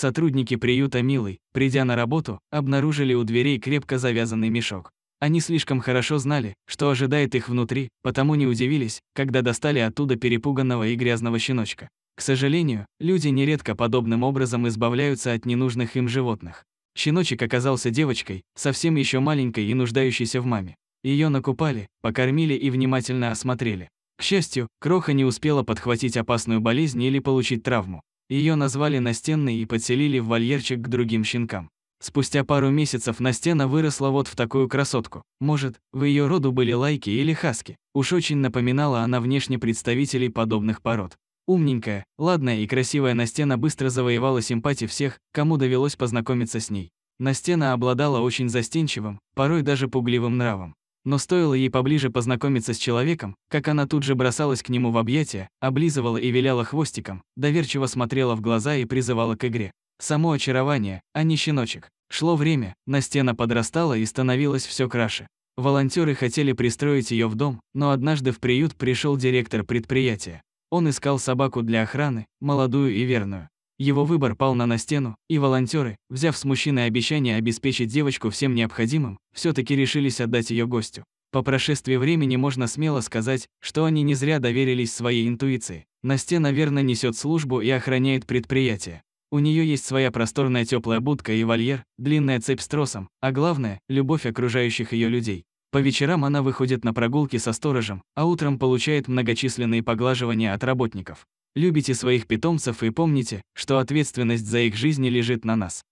Сотрудники приюта «Милый», придя на работу, обнаружили у дверей крепко завязанный мешок. Они слишком хорошо знали, что ожидает их внутри, потому не удивились, когда достали оттуда перепуганного и грязного щеночка. К сожалению, люди нередко подобным образом избавляются от ненужных им животных. Щеночек оказался девочкой, совсем еще маленькой и нуждающейся в маме. Ее накупали, покормили и внимательно осмотрели. К счастью, Кроха не успела подхватить опасную болезнь или получить травму. Ее назвали Настенной и подселили в вольерчик к другим щенкам. Спустя пару месяцев Настена выросла вот в такую красотку. Может, в ее роду были лайки или хаски. Уж очень напоминала она внешне представителей подобных пород. Умненькая, ладная и красивая Настена быстро завоевала симпатии всех, кому довелось познакомиться с ней. Настена обладала очень застенчивым, порой даже пугливым нравом. Но стоило ей поближе познакомиться с человеком, как она тут же бросалась к нему в объятия, облизывала и виляла хвостиком, доверчиво смотрела в глаза и призывала к игре. Само очарование, а не щеночек. Шло время, Настена подрастала и становилась все краше. Волонтеры хотели пристроить ее в дом, но однажды в приют пришел директор предприятия. Он искал собаку для охраны, молодую и верную. Его выбор пал на Настену, и волонтеры, взяв с мужчины обещание обеспечить девочку всем необходимым, все таки решились отдать ее гостю. По прошествии времени можно смело сказать, что они не зря доверились своей интуиции. Настена верно несет службу и охраняет предприятие. У нее есть своя просторная теплая будка и вольер, длинная цепь с тросом, а главное – любовь окружающих ее людей. По вечерам она выходит на прогулки со сторожем, а утром получает многочисленные поглаживания от работников. Любите своих питомцев и помните, что ответственность за их жизни лежит на нас.